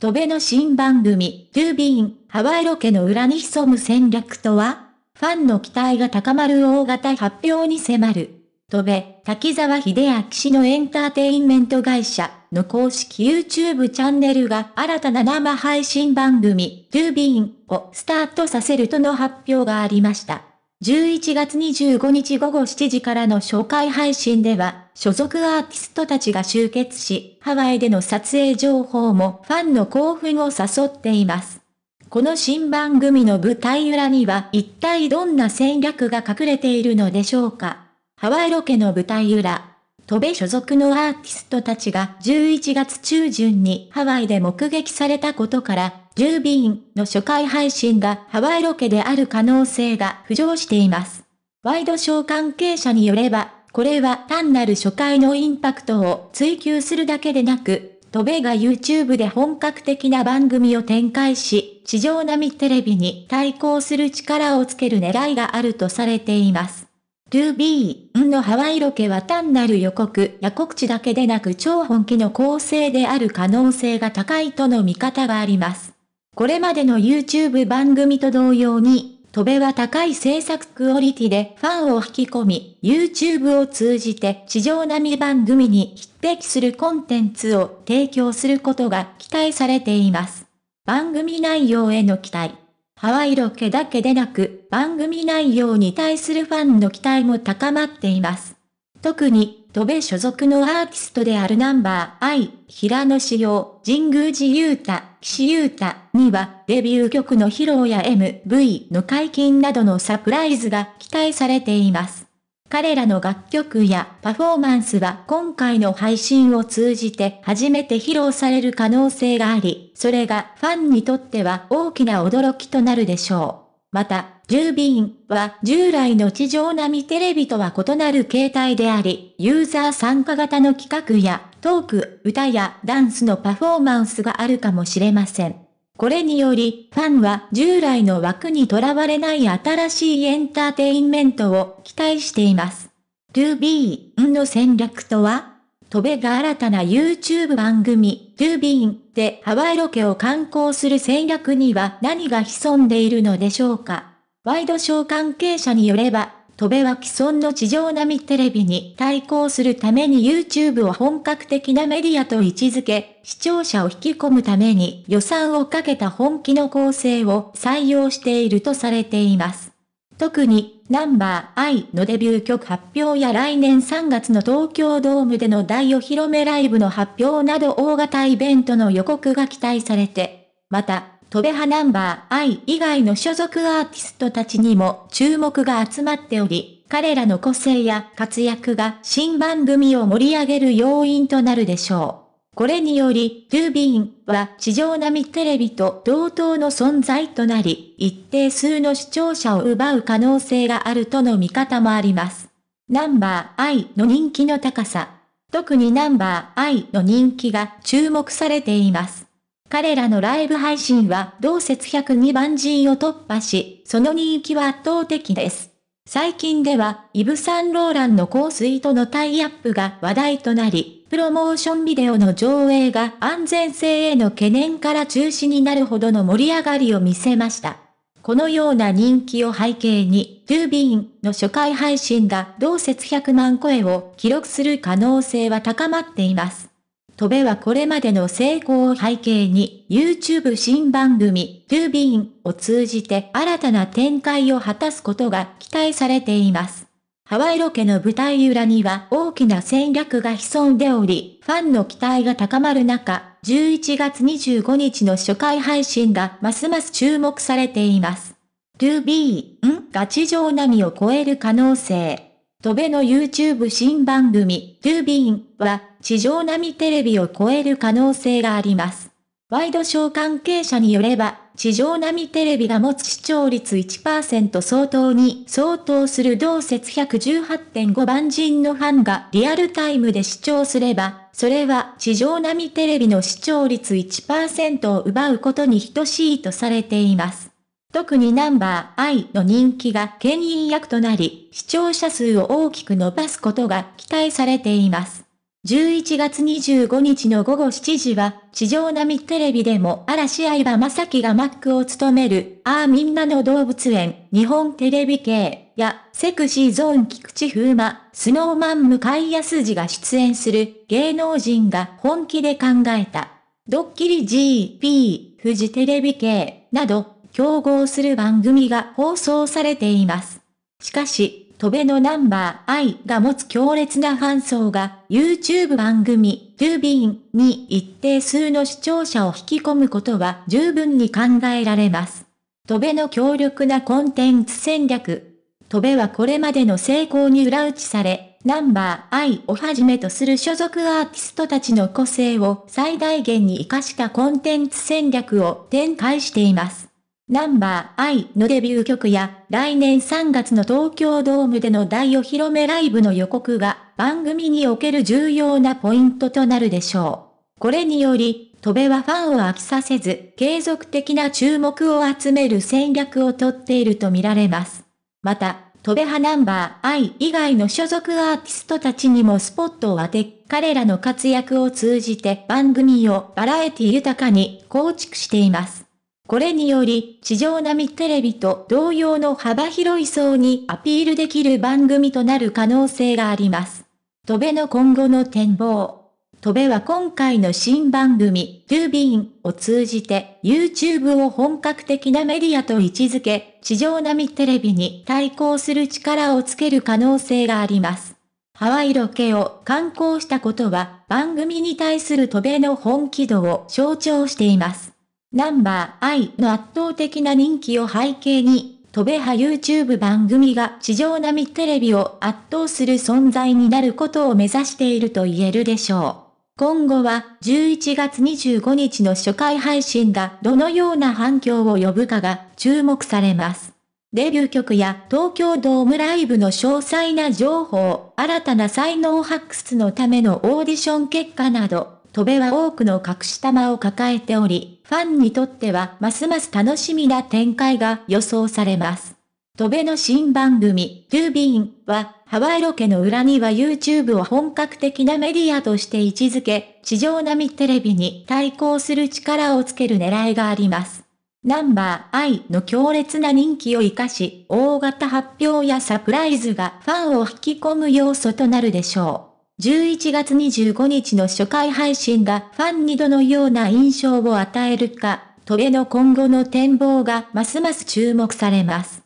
戸辺の新番組、トゥービーン、ハワイロケの裏に潜む戦略とはファンの期待が高まる大型発表に迫る。戸辺、滝沢秀明氏のエンターテインメント会社の公式 YouTube チャンネルが新たな生配信番組、トゥービーンをスタートさせるとの発表がありました。11月25日午後7時からの紹介配信では、所属アーティストたちが集結し、ハワイでの撮影情報もファンの興奮を誘っています。この新番組の舞台裏には一体どんな戦略が隠れているのでしょうかハワイロケの舞台裏。戸部所属のアーティストたちが11月中旬にハワイで目撃されたことから、ジュービーンの初回配信がハワイロケである可能性が浮上しています。ワイドショー関係者によれば、これは単なる初回のインパクトを追求するだけでなく、戸部が YouTube で本格的な番組を展開し、地上並みテレビに対抗する力をつける狙いがあるとされています。2B のハワイロケは単なる予告や告知だけでなく超本気の構成である可能性が高いとの見方があります。これまでの YouTube 番組と同様に、トベは高い制作クオリティでファンを引き込み、YouTube を通じて地上並み番組に匹敵するコンテンツを提供することが期待されています。番組内容への期待。ハワイロケだけでなく番組内容に対するファンの期待も高まっています。特に、戸部所属のアーティストであるナンバー I、平野紫耀、神宮寺勇太、岸優太にはデビュー曲の披露や MV の解禁などのサプライズが期待されています。彼らの楽曲やパフォーマンスは今回の配信を通じて初めて披露される可能性があり、それがファンにとっては大きな驚きとなるでしょう。また、ジュービーンは従来の地上並みテレビとは異なる形態であり、ユーザー参加型の企画やトーク、歌やダンスのパフォーマンスがあるかもしれません。これにより、ファンは従来の枠にとらわれない新しいエンターテインメントを期待しています。To b の戦略とは戸部が新たな YouTube 番組、To Be In でハワイロケを観光する戦略には何が潜んでいるのでしょうかワイドショー関係者によれば、戸部は既存の地上波テレビに対抗するために YouTube を本格的なメディアと位置づけ、視聴者を引き込むために予算をかけた本気の構成を採用しているとされています。特に、ナンバー I のデビュー曲発表や来年3月の東京ドームでの大お披露目ライブの発表など大型イベントの予告が期待されて、また、トベハナンバー I 以外の所属アーティストたちにも注目が集まっており、彼らの個性や活躍が新番組を盛り上げる要因となるでしょう。これにより、ドゥービーンは地上並みテレビと同等の存在となり、一定数の視聴者を奪う可能性があるとの見方もあります。ナンバー I の人気の高さ。特にナンバー I の人気が注目されています。彼らのライブ配信は同節102番人を突破し、その人気は圧倒的です。最近では、イブ・サンローランの香水とのタイアップが話題となり、プロモーションビデオの上映が安全性への懸念から中止になるほどの盛り上がりを見せました。このような人気を背景に、トゥービーンの初回配信が同節100万声を記録する可能性は高まっています。戸部はこれまでの成功を背景に、YouTube 新番組、To b e i n を通じて新たな展開を果たすことが期待されています。ハワイロケの舞台裏には大きな戦略が潜んでおり、ファンの期待が高まる中、11月25日の初回配信がますます注目されています。To b e i n が地上波を超える可能性。戸辺の YouTube 新番組、トゥービーンは、地上波テレビを超える可能性があります。ワイドショー関係者によれば、地上波テレビが持つ視聴率1%相当に相当する同説118.5万人のファンがリアルタイムで視聴すれば、それは地上波テレビの視聴率1%を奪うことに等しいとされています。特にナンバー I の人気が牽引役となり、視聴者数を大きく伸ばすことが期待されています。11月25日の午後7時は、地上並みテレビでも嵐相葉正樹がマックを務める、あーみんなの動物園、日本テレビ系、や、セクシーゾーン菊池風磨、スノーマン向井康二が出演する、芸能人が本気で考えた、ドッキリ GP、富士テレビ系、など、競合する番組が放送されています。しかし、トベのナンバー I が持つ強烈なファン層が YouTube 番組 TubeIn に一定数の視聴者を引き込むことは十分に考えられます。トベの強力なコンテンツ戦略。トベはこれまでの成功に裏打ちされ、ナンバー I をはじめとする所属アーティストたちの個性を最大限に活かしたコンテンツ戦略を展開しています。ナンバー I のデビュー曲や、来年3月の東京ドームでの大お披露目ライブの予告が、番組における重要なポイントとなるでしょう。これにより、戸部はファンを飽きさせず、継続的な注目を集める戦略をとっているとみられます。また、戸部派ナンバー I 以外の所属アーティストたちにもスポットを当て、彼らの活躍を通じて番組をバラエティ豊かに構築しています。これにより、地上波テレビと同様の幅広い層にアピールできる番組となる可能性があります。戸部の今後の展望。戸部は今回の新番組、トゥービーンを通じて YouTube を本格的なメディアと位置づけ、地上波テレビに対抗する力をつける可能性があります。ハワイロケを観光したことは番組に対する戸部の本気度を象徴しています。ナンバー I の圧倒的な人気を背景に、飛べ派 YouTube 番組が地上並みテレビを圧倒する存在になることを目指していると言えるでしょう。今後は11月25日の初回配信がどのような反響を呼ぶかが注目されます。デビュー曲や東京ドームライブの詳細な情報、新たな才能発掘のためのオーディション結果など、トベは多くの隠し玉を抱えており、ファンにとってはますます楽しみな展開が予想されます。トベの新番組、トゥービーンは、ハワイロケの裏には YouTube を本格的なメディアとして位置づけ、地上並みテレビに対抗する力をつける狙いがあります。ナンバーイの強烈な人気を活かし、大型発表やサプライズがファンを引き込む要素となるでしょう。11月25日の初回配信がファンにどのような印象を与えるか、トベの今後の展望がますます注目されます。